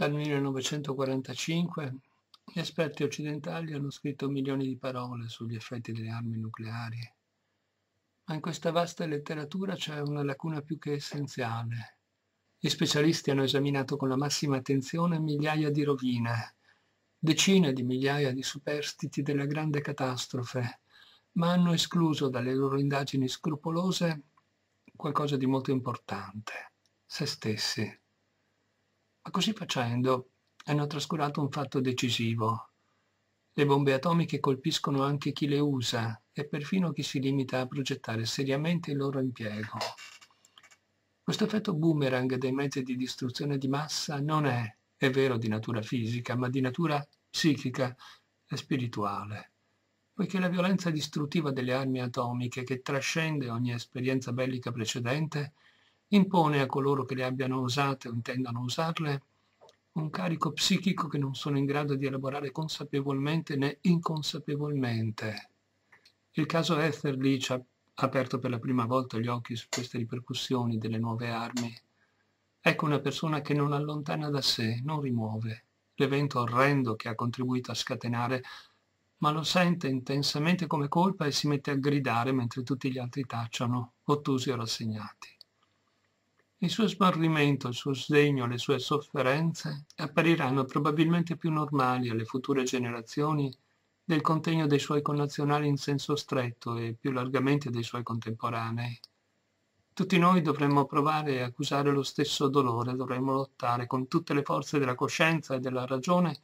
Dal 1945 gli esperti occidentali hanno scritto milioni di parole sugli effetti delle armi nucleari, ma in questa vasta letteratura c'è una lacuna più che essenziale. Gli specialisti hanno esaminato con la massima attenzione migliaia di rovine, decine di migliaia di superstiti della grande catastrofe, ma hanno escluso dalle loro indagini scrupolose qualcosa di molto importante, se stessi. Ma così facendo hanno trascurato un fatto decisivo. Le bombe atomiche colpiscono anche chi le usa e perfino chi si limita a progettare seriamente il loro impiego. Questo effetto boomerang dei mezzi di distruzione di massa non è, è vero, di natura fisica, ma di natura psichica e spirituale, poiché la violenza distruttiva delle armi atomiche, che trascende ogni esperienza bellica precedente, impone a coloro che le abbiano usate o intendano usarle un carico psichico che non sono in grado di elaborare consapevolmente né inconsapevolmente. Il caso Etherlich ha aperto per la prima volta gli occhi su queste ripercussioni delle nuove armi. Ecco una persona che non allontana da sé, non rimuove l'evento orrendo che ha contribuito a scatenare, ma lo sente intensamente come colpa e si mette a gridare mentre tutti gli altri tacciano, ottusi o rassegnati. Il suo smarrimento, il suo sdegno, le sue sofferenze appariranno probabilmente più normali alle future generazioni del contegno dei suoi connazionali in senso stretto e più largamente dei suoi contemporanei. Tutti noi dovremmo provare e accusare lo stesso dolore, dovremmo lottare con tutte le forze della coscienza e della ragione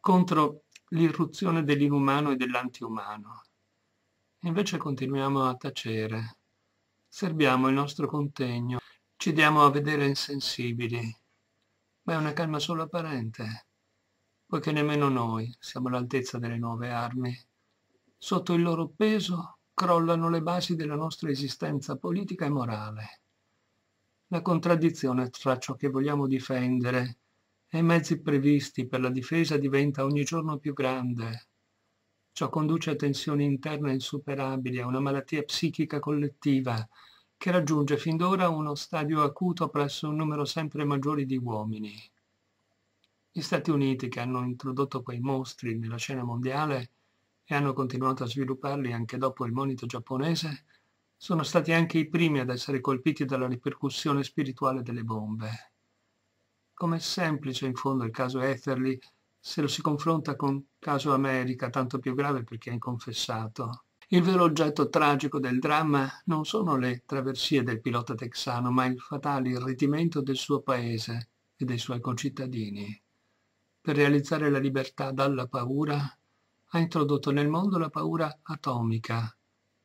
contro l'irruzione dell'inumano e dell'antiumano. Invece continuiamo a tacere. Serbiamo il nostro contegno ci diamo a vedere insensibili, ma è una calma solo apparente, poiché nemmeno noi siamo all'altezza delle nuove armi. Sotto il loro peso crollano le basi della nostra esistenza politica e morale. La contraddizione tra ciò che vogliamo difendere e i mezzi previsti per la difesa diventa ogni giorno più grande. Ciò conduce a tensioni interne insuperabili, a una malattia psichica collettiva che raggiunge fin d'ora uno stadio acuto presso un numero sempre maggiore di uomini. Gli Stati Uniti, che hanno introdotto quei mostri nella scena mondiale e hanno continuato a svilupparli anche dopo il monito giapponese, sono stati anche i primi ad essere colpiti dalla ripercussione spirituale delle bombe. Com'è semplice in fondo il caso Etherly se lo si confronta con caso America, tanto più grave perché è inconfessato. Il vero oggetto tragico del dramma non sono le traversie del pilota texano, ma il fatale irritimento del suo paese e dei suoi concittadini. Per realizzare la libertà dalla paura, ha introdotto nel mondo la paura atomica.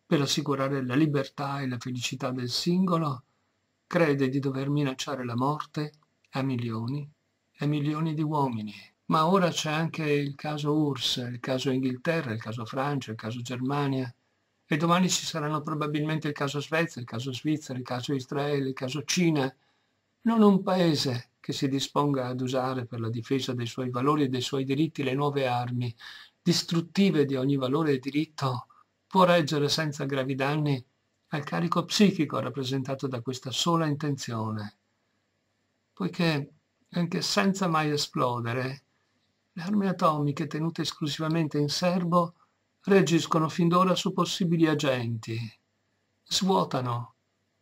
Per assicurare la libertà e la felicità del singolo, crede di dover minacciare la morte a milioni e milioni di uomini ma ora c'è anche il caso URSS, il caso Inghilterra, il caso Francia, il caso Germania e domani ci saranno probabilmente il caso Svezia, il caso Svizzera, il caso Israele, il caso Cina. Non un paese che si disponga ad usare per la difesa dei suoi valori e dei suoi diritti le nuove armi, distruttive di ogni valore e diritto, può reggere senza gravi danni al carico psichico rappresentato da questa sola intenzione. Poiché, anche senza mai esplodere, le armi atomiche tenute esclusivamente in serbo reagiscono fin d'ora su possibili agenti. Svuotano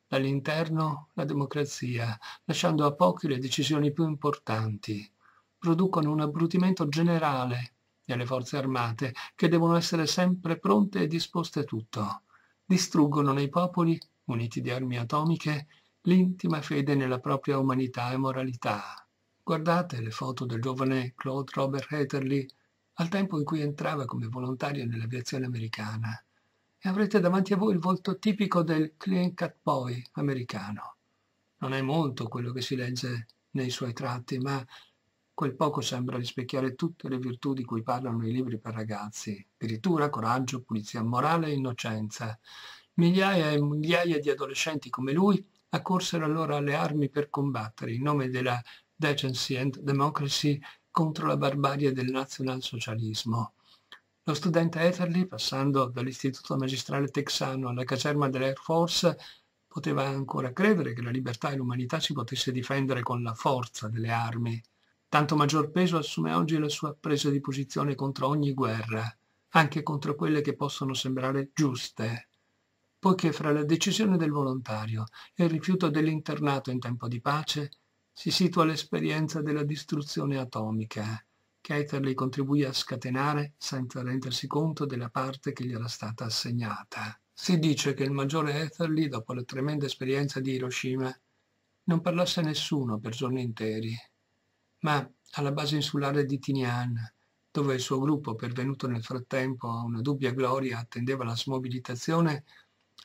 dall'interno la democrazia, lasciando a pochi le decisioni più importanti. Producono un abbrutimento generale nelle forze armate, che devono essere sempre pronte e disposte a tutto. Distruggono nei popoli, muniti di armi atomiche, l'intima fede nella propria umanità e moralità. Guardate le foto del giovane Claude Robert Haterley al tempo in cui entrava come volontario nell'aviazione americana e avrete davanti a voi il volto tipico del clean cut boy americano. Non è molto quello che si legge nei suoi tratti, ma quel poco sembra rispecchiare tutte le virtù di cui parlano i libri per ragazzi, Addirittura coraggio, pulizia morale e innocenza. Migliaia e migliaia di adolescenti come lui accorsero allora alle armi per combattere in nome della Decency and Democracy contro la barbarie del nazionalsocialismo. Lo studente Etherly, passando dall'istituto magistrale texano alla caserma dell'Air Force, poteva ancora credere che la libertà e l'umanità si potesse difendere con la forza delle armi. Tanto maggior peso assume oggi la sua presa di posizione contro ogni guerra, anche contro quelle che possono sembrare giuste poiché fra la decisione del volontario e il rifiuto dell'internato in tempo di pace si situa l'esperienza della distruzione atomica che Etherley contribuì a scatenare senza rendersi conto della parte che gli era stata assegnata. Si dice che il maggiore Etherley, dopo la tremenda esperienza di Hiroshima, non parlasse a nessuno per giorni interi, ma alla base insulare di Tinian, dove il suo gruppo, pervenuto nel frattempo a una dubbia gloria, attendeva la smobilitazione,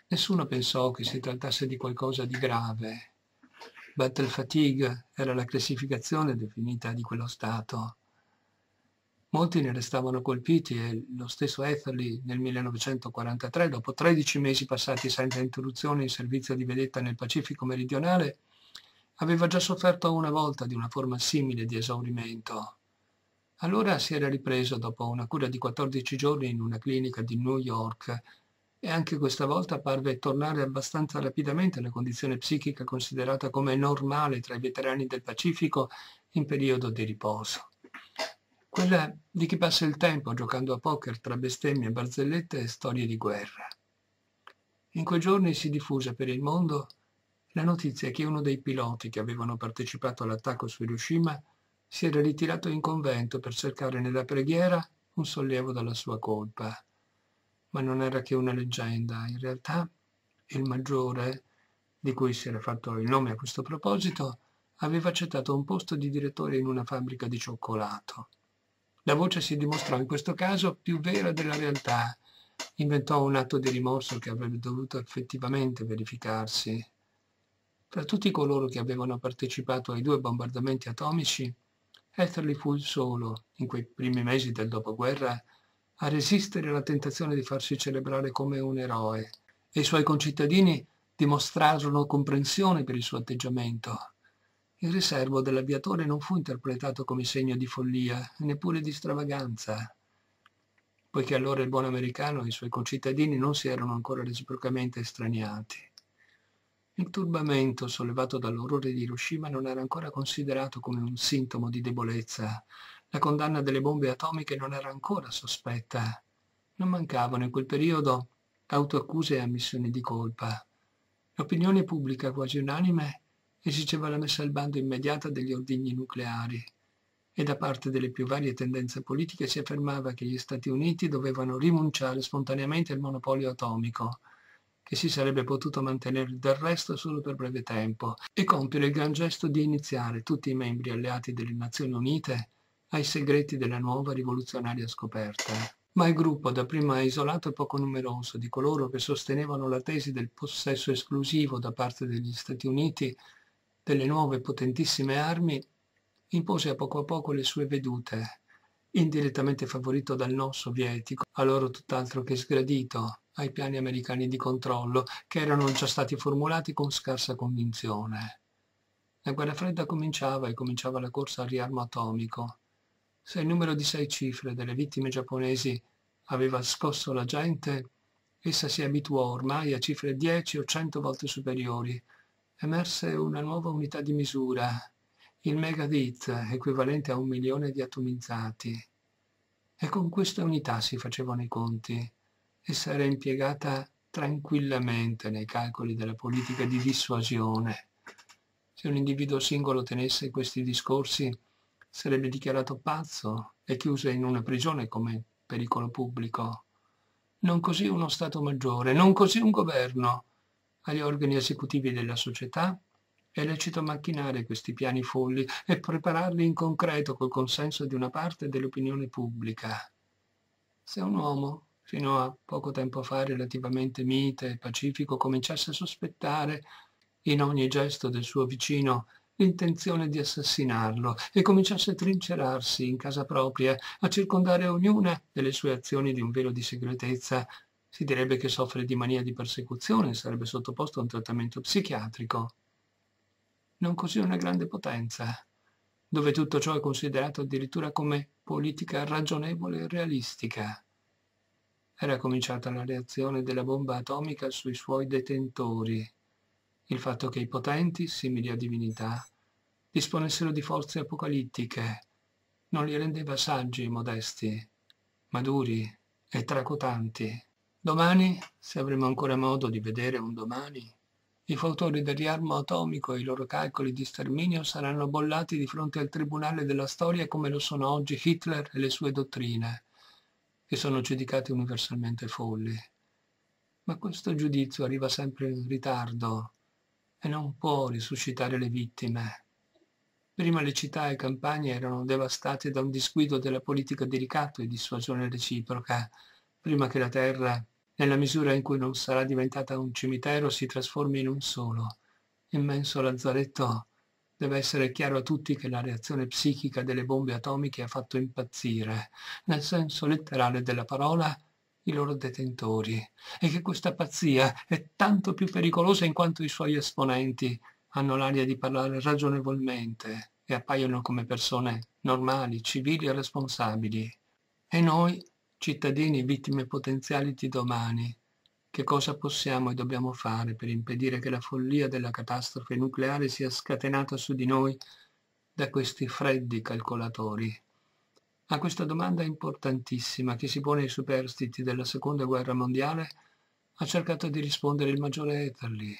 nessuno pensò che si trattasse di qualcosa di grave. Battle fatigue era la classificazione definita di quello stato. Molti ne restavano colpiti e lo stesso Etherly nel 1943, dopo 13 mesi passati senza interruzione in servizio di vedetta nel Pacifico meridionale, aveva già sofferto una volta di una forma simile di esaurimento. Allora si era ripreso dopo una cura di 14 giorni in una clinica di New York e anche questa volta parve tornare abbastanza rapidamente alla condizione psichica considerata come normale tra i veterani del Pacifico in periodo di riposo. Quella di chi passa il tempo giocando a poker tra bestemmie, barzellette e storie di guerra. In quei giorni si diffuse per il mondo la notizia che uno dei piloti che avevano partecipato all'attacco su Hiroshima si era ritirato in convento per cercare nella preghiera un sollievo dalla sua colpa ma non era che una leggenda. In realtà il maggiore, di cui si era fatto il nome a questo proposito, aveva accettato un posto di direttore in una fabbrica di cioccolato. La voce si dimostrò in questo caso più vera della realtà. Inventò un atto di rimorso che avrebbe dovuto effettivamente verificarsi. Tra tutti coloro che avevano partecipato ai due bombardamenti atomici, Etherly fu il solo, in quei primi mesi del dopoguerra, a resistere alla tentazione di farsi celebrare come un eroe e i suoi concittadini dimostrarono comprensione per il suo atteggiamento. Il riservo dell'aviatore non fu interpretato come segno di follia, neppure di stravaganza, poiché allora il buon americano e i suoi concittadini non si erano ancora reciprocamente estraniati. Il turbamento sollevato dall'orrore di Hiroshima non era ancora considerato come un sintomo di debolezza, la condanna delle bombe atomiche non era ancora sospetta. Non mancavano in quel periodo autoaccuse e ammissioni di colpa. L'opinione pubblica quasi unanime esigeva la messa al bando immediata degli ordigni nucleari e da parte delle più varie tendenze politiche si affermava che gli Stati Uniti dovevano rinunciare spontaneamente al monopolio atomico, che si sarebbe potuto mantenere del resto solo per breve tempo, e compiere il gran gesto di iniziare tutti i membri alleati delle Nazioni Unite ai segreti della nuova rivoluzionaria scoperta. Ma il gruppo, dapprima isolato e poco numeroso, di coloro che sostenevano la tesi del possesso esclusivo da parte degli Stati Uniti delle nuove potentissime armi, impose a poco a poco le sue vedute, indirettamente favorito dal no sovietico, a loro tutt'altro che sgradito, ai piani americani di controllo, che erano già stati formulati con scarsa convinzione. La guerra fredda cominciava e cominciava la corsa al riarmo atomico. Se il numero di sei cifre delle vittime giapponesi aveva scosso la gente, essa si abituò ormai a cifre 10 o 100 volte superiori. Emerse una nuova unità di misura, il megadit, equivalente a un milione di atomizzati. E con questa unità si facevano i conti. Essa era impiegata tranquillamente nei calcoli della politica di dissuasione. Se un individuo singolo tenesse questi discorsi, sarebbe dichiarato pazzo e chiuso in una prigione come pericolo pubblico. Non così uno Stato maggiore, non così un governo. Agli organi esecutivi della società è lecito macchinare questi piani folli e prepararli in concreto col consenso di una parte dell'opinione pubblica. Se un uomo, fino a poco tempo fa relativamente mite e pacifico, cominciasse a sospettare in ogni gesto del suo vicino l'intenzione di assassinarlo e cominciasse a trincerarsi in casa propria, a circondare ognuna delle sue azioni di un velo di segretezza. Si direbbe che soffre di mania di persecuzione e sarebbe sottoposto a un trattamento psichiatrico. Non così una grande potenza, dove tutto ciò è considerato addirittura come politica ragionevole e realistica. Era cominciata la reazione della bomba atomica sui suoi detentori il fatto che i potenti, simili a divinità, disponessero di forze apocalittiche, non li rendeva saggi modesti, maduri e tracotanti. Domani, se avremo ancora modo di vedere un domani, i fautori del riarmo atomico e i loro calcoli di sterminio saranno bollati di fronte al tribunale della storia come lo sono oggi Hitler e le sue dottrine, che sono giudicate universalmente folli. Ma questo giudizio arriva sempre in ritardo e non può risuscitare le vittime. Prima le città e campagne erano devastate da un disguido della politica di ricatto e dissuasione reciproca, prima che la terra, nella misura in cui non sarà diventata un cimitero, si trasformi in un solo, immenso lazzaretto. Deve essere chiaro a tutti che la reazione psichica delle bombe atomiche ha fatto impazzire, nel senso letterale della parola, i loro detentori e che questa pazzia è tanto più pericolosa in quanto i suoi esponenti hanno l'aria di parlare ragionevolmente e appaiono come persone normali, civili e responsabili. E noi, cittadini vittime potenziali di domani, che cosa possiamo e dobbiamo fare per impedire che la follia della catastrofe nucleare sia scatenata su di noi da questi freddi calcolatori? A ah, questa domanda importantissima che si pone ai superstiti della seconda guerra mondiale ha cercato di rispondere il maggiore Etherly.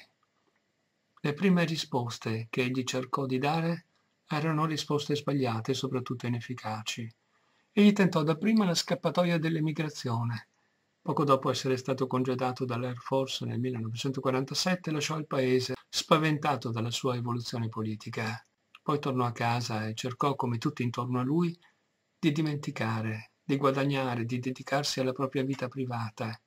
Le prime risposte che egli cercò di dare erano risposte sbagliate e soprattutto inefficaci. Egli tentò dapprima la scappatoia dell'emigrazione. Poco dopo essere stato congedato dall'Air Force nel 1947 lasciò il paese, spaventato dalla sua evoluzione politica. Poi tornò a casa e cercò, come tutti intorno a lui, di dimenticare, di guadagnare, di dedicarsi alla propria vita privata.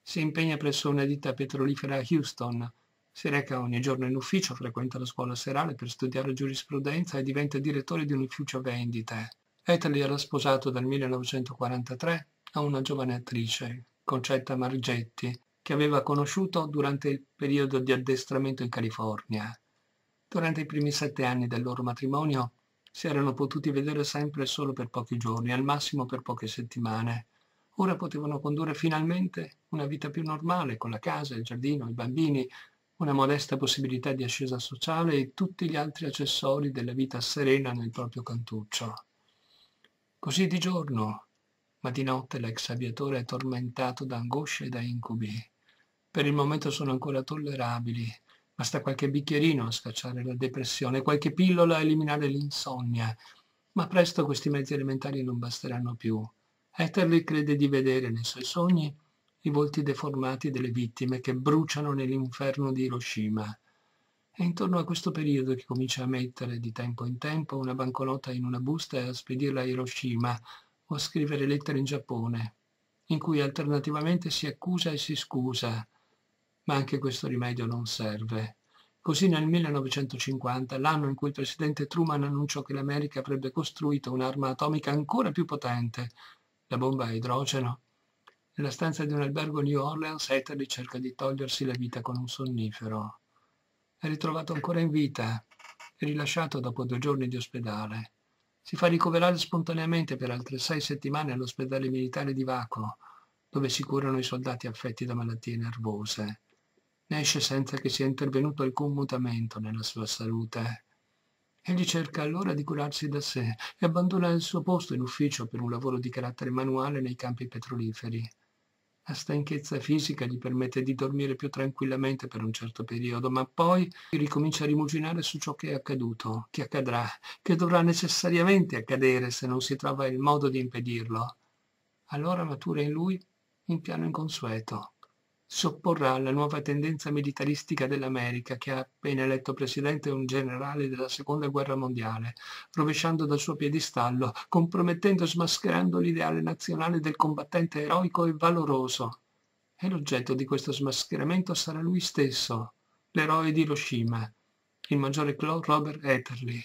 Si impegna presso una ditta petrolifera a Houston, si reca ogni giorno in ufficio, frequenta la scuola serale per studiare giurisprudenza e diventa direttore di un ufficio vendite. Ethel era sposato dal 1943 a una giovane attrice, Concetta Margetti, che aveva conosciuto durante il periodo di addestramento in California. Durante i primi sette anni del loro matrimonio, si erano potuti vedere sempre solo per pochi giorni, al massimo per poche settimane. Ora potevano condurre finalmente una vita più normale, con la casa, il giardino, i bambini, una modesta possibilità di ascesa sociale e tutti gli altri accessori della vita serena nel proprio cantuccio. Così di giorno, ma di notte l'ex aviatore è tormentato da angosce e da incubi. Per il momento sono ancora tollerabili, Basta qualche bicchierino a scacciare la depressione, qualche pillola a eliminare l'insonnia. Ma presto questi mezzi elementari non basteranno più. Etherly crede di vedere nei suoi sogni i volti deformati delle vittime che bruciano nell'inferno di Hiroshima. È intorno a questo periodo che comincia a mettere di tempo in tempo una banconota in una busta e a spedirla a Hiroshima o a scrivere lettere in Giappone, in cui alternativamente si accusa e si scusa, ma anche questo rimedio non serve. Così nel 1950, l'anno in cui il presidente Truman annunciò che l'America avrebbe costruito un'arma atomica ancora più potente, la bomba a idrogeno, nella stanza di un albergo New Orleans Etherly cerca di togliersi la vita con un sonnifero. È ritrovato ancora in vita, e rilasciato dopo due giorni di ospedale. Si fa ricoverare spontaneamente per altre sei settimane all'ospedale militare di Vaco, dove si curano i soldati affetti da malattie nervose ne esce senza che sia intervenuto alcun mutamento nella sua salute. Egli cerca allora di curarsi da sé e abbandona il suo posto in ufficio per un lavoro di carattere manuale nei campi petroliferi. La stanchezza fisica gli permette di dormire più tranquillamente per un certo periodo, ma poi ricomincia a rimuginare su ciò che è accaduto, che accadrà, che dovrà necessariamente accadere se non si trova il modo di impedirlo. Allora matura in lui un piano inconsueto s'opporrà alla nuova tendenza militaristica dell'America che ha appena eletto presidente un generale della seconda guerra mondiale, rovesciando dal suo piedistallo, compromettendo e smascherando l'ideale nazionale del combattente eroico e valoroso. E l'oggetto di questo smascheramento sarà lui stesso, l'eroe di Hiroshima, il maggiore Claude Robert Etherly.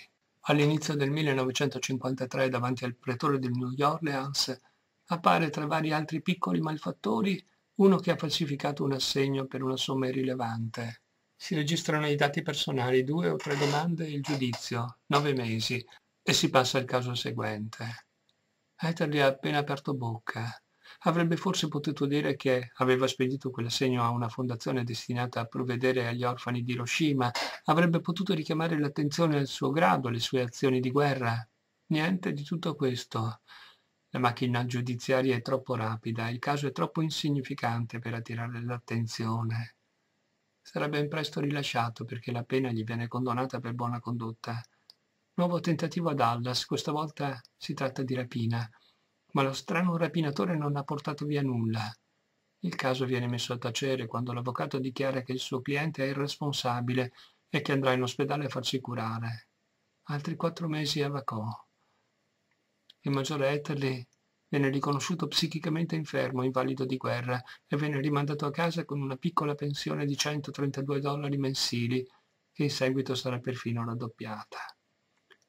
All'inizio del 1953 davanti al pretore del New Orleans appare tra vari altri piccoli malfattori uno che ha falsificato un assegno per una somma irrilevante. Si registrano i dati personali, due o tre domande e il giudizio, nove mesi, e si passa al caso seguente. Etherly ha appena aperto bocca. Avrebbe forse potuto dire che aveva spedito quell'assegno a una fondazione destinata a provvedere agli orfani di Hiroshima, avrebbe potuto richiamare l'attenzione al suo grado, alle sue azioni di guerra. Niente di tutto questo. La macchina giudiziaria è troppo rapida, il caso è troppo insignificante per attirare l'attenzione. Sarà ben presto rilasciato perché la pena gli viene condonata per buona condotta. Nuovo tentativo a Dallas, questa volta si tratta di rapina, ma lo strano rapinatore non ha portato via nulla. Il caso viene messo a tacere quando l'avvocato dichiara che il suo cliente è irresponsabile e che andrà in ospedale a farsi curare. Altri quattro mesi a Vacò il maggiore Etherly viene riconosciuto psichicamente infermo, invalido di guerra, e viene rimandato a casa con una piccola pensione di 132 dollari mensili, che in seguito sarà perfino raddoppiata.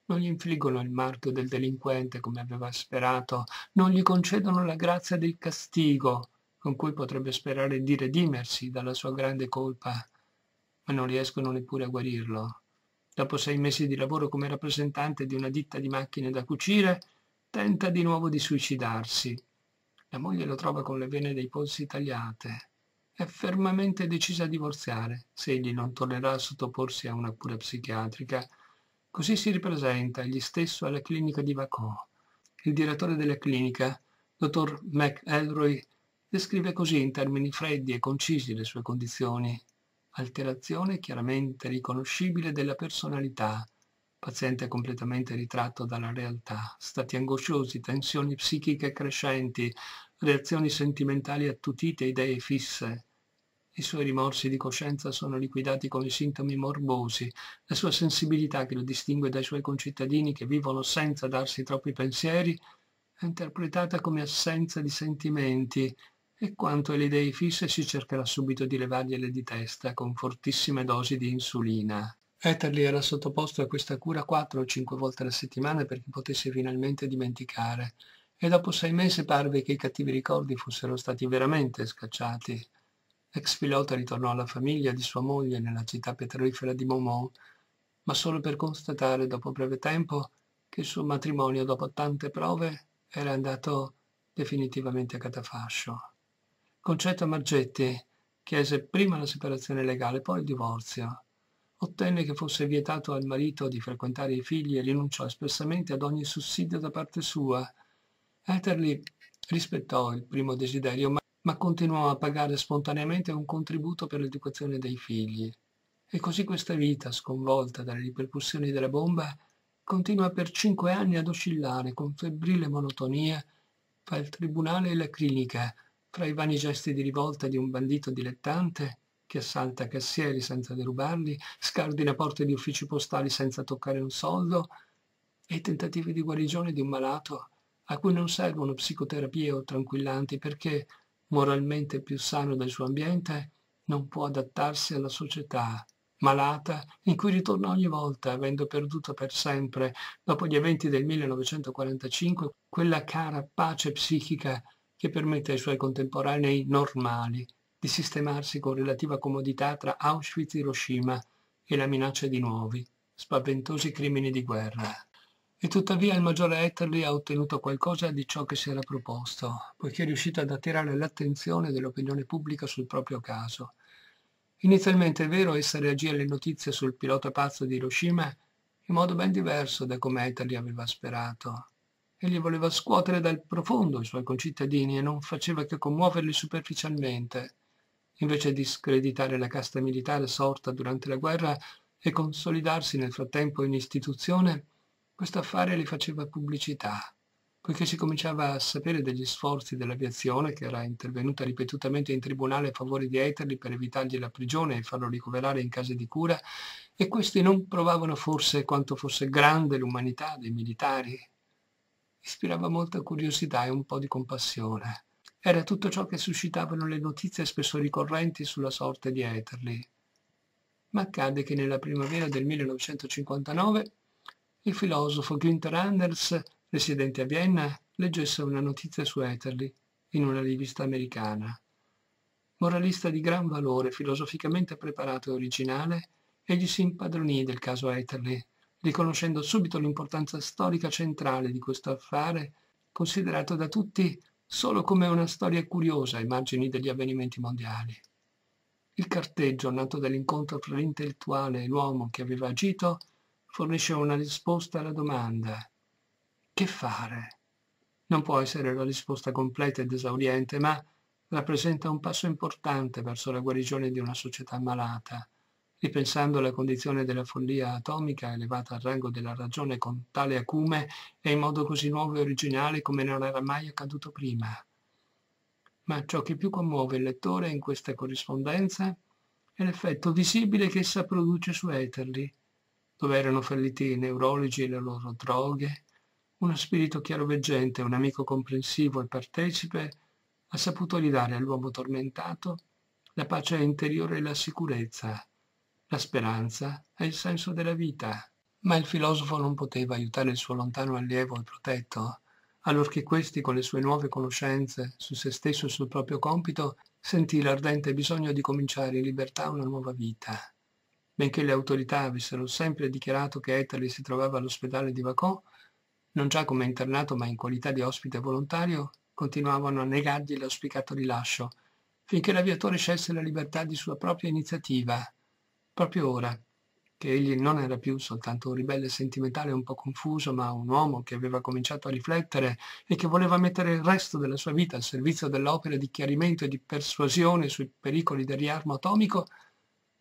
Non gli infliggono il marchio del delinquente come aveva sperato, non gli concedono la grazia del castigo, con cui potrebbe sperare di redimersi dalla sua grande colpa, ma non riescono neppure a guarirlo. Dopo sei mesi di lavoro come rappresentante di una ditta di macchine da cucire, Tenta di nuovo di suicidarsi. La moglie lo trova con le vene dei polsi tagliate. È fermamente decisa a divorziare se egli non tornerà a sottoporsi a una cura psichiatrica. Così si ripresenta egli stesso alla clinica di Vacò. Il direttore della clinica, dottor McElroy, descrive così in termini freddi e concisi le sue condizioni. Alterazione chiaramente riconoscibile della personalità, paziente completamente ritratto dalla realtà, stati angosciosi, tensioni psichiche crescenti, reazioni sentimentali attutite, idee fisse. I suoi rimorsi di coscienza sono liquidati con i sintomi morbosi, la sua sensibilità che lo distingue dai suoi concittadini che vivono senza darsi troppi pensieri è interpretata come assenza di sentimenti e quanto alle idee fisse si cercherà subito di levargliele di testa con fortissime dosi di insulina. Etherly era sottoposto a questa cura 4 o 5 volte alla settimana perché potesse finalmente dimenticare, e dopo sei mesi parve che i cattivi ricordi fossero stati veramente scacciati. L'ex pilota ritornò alla famiglia di sua moglie nella città petrolifera di Momò, ma solo per constatare dopo breve tempo che il suo matrimonio, dopo tante prove, era andato definitivamente a catafascio. Concetto Margetti chiese prima la separazione legale, poi il divorzio ottenne che fosse vietato al marito di frequentare i figli e rinunciò espressamente ad ogni sussidio da parte sua. Atherley rispettò il primo desiderio, ma, ma continuò a pagare spontaneamente un contributo per l'educazione dei figli. E così questa vita, sconvolta dalle ripercussioni della bomba, continua per cinque anni ad oscillare con febbrile monotonia fra il tribunale e la clinica, fra i vani gesti di rivolta di un bandito dilettante che assalta cassieri senza derubarli, scardina porte di uffici postali senza toccare un soldo e i tentativi di guarigione di un malato a cui non servono psicoterapie o tranquillanti perché, moralmente più sano del suo ambiente, non può adattarsi alla società malata in cui ritorna ogni volta, avendo perduto per sempre, dopo gli eventi del 1945, quella cara pace psichica che permette ai suoi contemporanei normali di sistemarsi con relativa comodità tra Auschwitz, e Hiroshima e la minaccia di nuovi, spaventosi crimini di guerra. E tuttavia il maggiore Etterly ha ottenuto qualcosa di ciò che si era proposto, poiché è riuscito ad attirare l'attenzione dell'opinione pubblica sul proprio caso. Inizialmente è vero essa reagì alle notizie sul pilota pazzo di Hiroshima in modo ben diverso da come Etterly aveva sperato. Egli voleva scuotere dal profondo i suoi concittadini e non faceva che commuoverli superficialmente invece di screditare la casta militare sorta durante la guerra e consolidarsi nel frattempo in istituzione, questo affare li faceva pubblicità, poiché si cominciava a sapere degli sforzi dell'aviazione che era intervenuta ripetutamente in tribunale a favore di Eterli per evitargli la prigione e farlo ricoverare in case di cura, e questi non provavano forse quanto fosse grande l'umanità dei militari. Ispirava molta curiosità e un po' di compassione era tutto ciò che suscitavano le notizie spesso ricorrenti sulla sorte di Etherly. Ma accade che nella primavera del 1959 il filosofo Günther Anders, residente a Vienna, leggesse una notizia su Etherly in una rivista americana. Moralista di gran valore, filosoficamente preparato e originale, egli si impadronì del caso Etherly, riconoscendo subito l'importanza storica centrale di questo affare, considerato da tutti solo come una storia curiosa ai margini degli avvenimenti mondiali. Il carteggio nato dall'incontro tra l'intellettuale e l'uomo che aveva agito fornisce una risposta alla domanda che fare? Non può essere la risposta completa ed esauriente, ma rappresenta un passo importante verso la guarigione di una società malata, Ripensando alla condizione della follia atomica elevata al rango della ragione con tale acume e in modo così nuovo e originale come non era mai accaduto prima. Ma ciò che più commuove il lettore in questa corrispondenza è l'effetto visibile che essa produce su Eterli, dove erano falliti i neurologi e le loro droghe, uno spirito chiaroveggente, un amico comprensivo e partecipe, ha saputo ridare all'uomo tormentato la pace interiore e la sicurezza la speranza è il senso della vita, ma il filosofo non poteva aiutare il suo lontano allievo e protetto, allorché questi con le sue nuove conoscenze su se stesso e sul proprio compito sentì l'ardente bisogno di cominciare in libertà una nuova vita. Benché le autorità avessero sempre dichiarato che Ettali si trovava all'ospedale di Vacò, non già come internato ma in qualità di ospite volontario, continuavano a negargli l'auspicato rilascio, finché l'aviatore scelse la libertà di sua propria iniziativa, Proprio ora, che egli non era più soltanto un ribelle sentimentale un po' confuso, ma un uomo che aveva cominciato a riflettere e che voleva mettere il resto della sua vita al servizio dell'opera di chiarimento e di persuasione sui pericoli del riarmo atomico,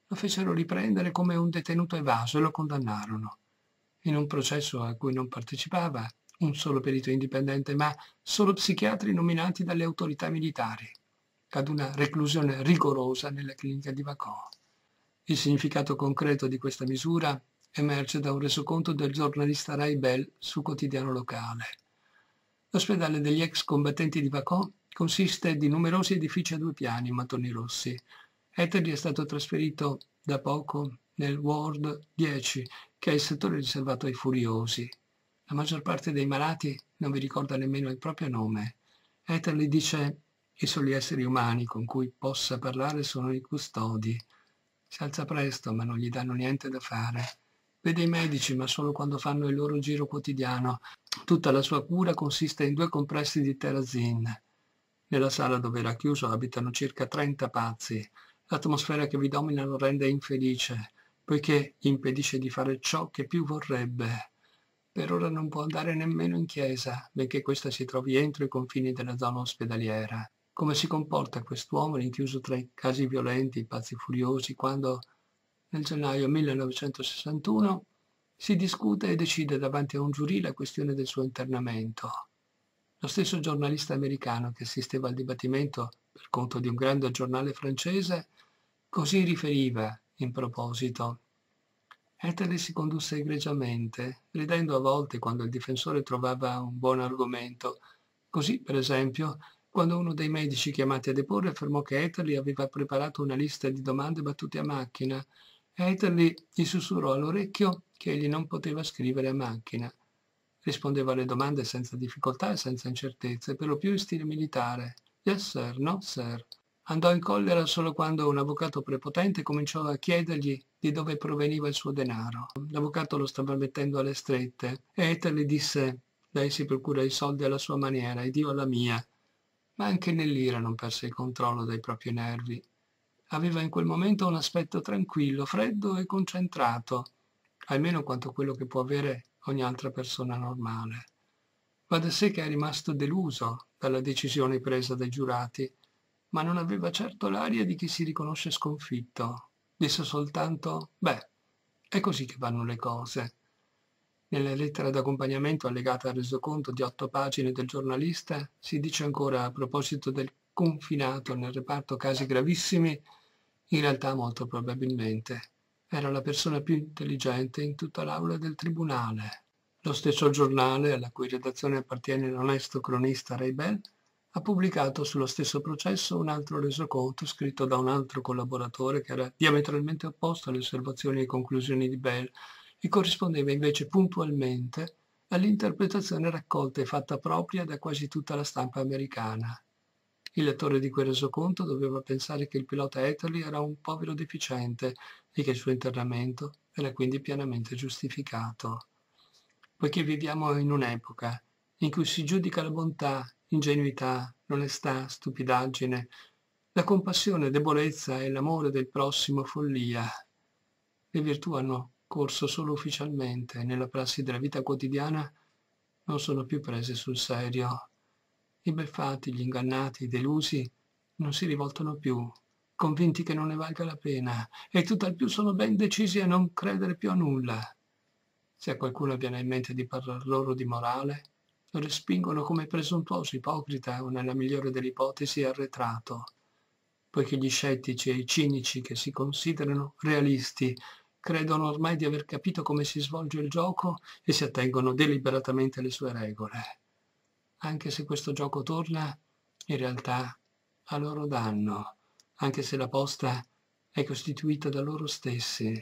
lo fecero riprendere come un detenuto evaso e lo condannarono. In un processo a cui non partecipava un solo perito indipendente, ma solo psichiatri nominati dalle autorità militari, ad una reclusione rigorosa nella clinica di Vacò. Il significato concreto di questa misura emerge da un resoconto del giornalista Rai Bell su quotidiano locale. L'ospedale degli ex combattenti di Vacò consiste di numerosi edifici a due piani in mattoni rossi. Eterly è stato trasferito da poco nel Ward 10, che è il settore riservato ai furiosi. La maggior parte dei malati non vi ricorda nemmeno il proprio nome. Eterly dice i soli esseri umani con cui possa parlare sono i custodi. Si alza presto, ma non gli danno niente da fare. Vede i medici, ma solo quando fanno il loro giro quotidiano. Tutta la sua cura consiste in due compressi di terazin. Nella sala dove era chiuso abitano circa 30 pazzi. L'atmosfera che vi domina lo rende infelice, poiché impedisce di fare ciò che più vorrebbe. Per ora non può andare nemmeno in chiesa, benché questa si trovi entro i confini della zona ospedaliera. Come si comporta quest'uomo rinchiuso tra i casi violenti, i pazzi furiosi, quando nel gennaio 1961 si discute e decide davanti a un giurì la questione del suo internamento. Lo stesso giornalista americano che assisteva al dibattimento per conto di un grande giornale francese così riferiva in proposito. Ettele si condusse egregiamente, ridendo a volte quando il difensore trovava un buon argomento. Così, per esempio, quando uno dei medici chiamati a deporre affermò che Etherly aveva preparato una lista di domande battute a macchina. Etherly gli sussurrò all'orecchio che egli non poteva scrivere a macchina. Rispondeva alle domande senza difficoltà e senza incertezze, per lo più in stile militare. Yes sir, no sir. Andò in collera solo quando un avvocato prepotente cominciò a chiedergli di dove proveniva il suo denaro. L'avvocato lo stava mettendo alle strette e Ether le disse «Lei si procura i soldi alla sua maniera ed io alla mia ma anche nell'ira non perse il controllo dei propri nervi. Aveva in quel momento un aspetto tranquillo, freddo e concentrato, almeno quanto quello che può avere ogni altra persona normale. Va da sé che è rimasto deluso dalla decisione presa dai giurati, ma non aveva certo l'aria di chi si riconosce sconfitto. Disse soltanto, beh, è così che vanno le cose. Nella lettera d'accompagnamento allegata al resoconto di otto pagine del giornalista si dice ancora a proposito del confinato nel reparto casi gravissimi, in realtà molto probabilmente era la persona più intelligente in tutta l'aula del tribunale. Lo stesso giornale, alla cui redazione appartiene l'onesto cronista Ray Bell, ha pubblicato sullo stesso processo un altro resoconto scritto da un altro collaboratore che era diametralmente opposto alle osservazioni e conclusioni di Bell, e corrispondeva invece puntualmente all'interpretazione raccolta e fatta propria da quasi tutta la stampa americana. Il lettore di quel resoconto doveva pensare che il pilota Ethely era un povero deficiente e che il suo internamento era quindi pienamente giustificato. Poiché viviamo in un'epoca in cui si giudica la bontà, ingenuità, l'onestà, stupidaggine, la compassione, debolezza e l'amore del prossimo follia, le virtù hanno corso solo ufficialmente e nella prassi della vita quotidiana non sono più prese sul serio. I beffati, gli ingannati, i delusi non si rivoltano più, convinti che non ne valga la pena, e tutt'al più sono ben decisi a non credere più a nulla. Se a qualcuno viene in mente di parlar loro di morale, lo respingono come presuntuoso ipocrita o, nella migliore delle ipotesi, arretrato, poiché gli scettici e i cinici che si considerano realisti credono ormai di aver capito come si svolge il gioco e si attengono deliberatamente alle sue regole. Anche se questo gioco torna, in realtà a loro danno, anche se la posta è costituita da loro stessi.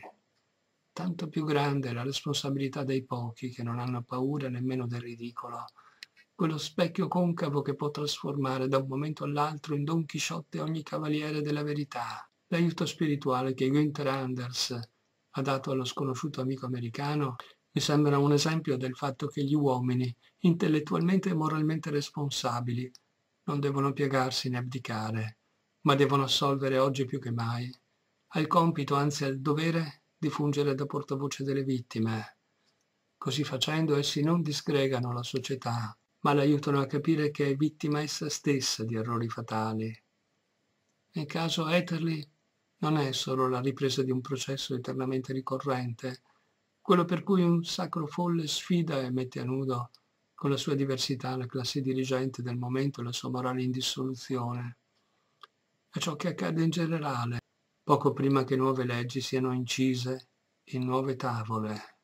Tanto più grande è la responsabilità dei pochi che non hanno paura nemmeno del ridicolo, quello specchio concavo che può trasformare da un momento all'altro in Don Chisciotte ogni cavaliere della verità, l'aiuto spirituale che Günther Anders ha dato allo sconosciuto amico americano mi sembra un esempio del fatto che gli uomini, intellettualmente e moralmente responsabili, non devono piegarsi né abdicare, ma devono assolvere oggi più che mai al compito, anzi al dovere, di fungere da portavoce delle vittime. Così facendo essi non disgregano la società, ma l'aiutano a capire che è vittima essa stessa di errori fatali. Nel caso Eterly non è solo la ripresa di un processo eternamente ricorrente, quello per cui un sacro folle sfida e mette a nudo con la sua diversità la classe dirigente del momento e la sua morale in dissoluzione. È ciò che accade in generale, poco prima che nuove leggi siano incise in nuove tavole.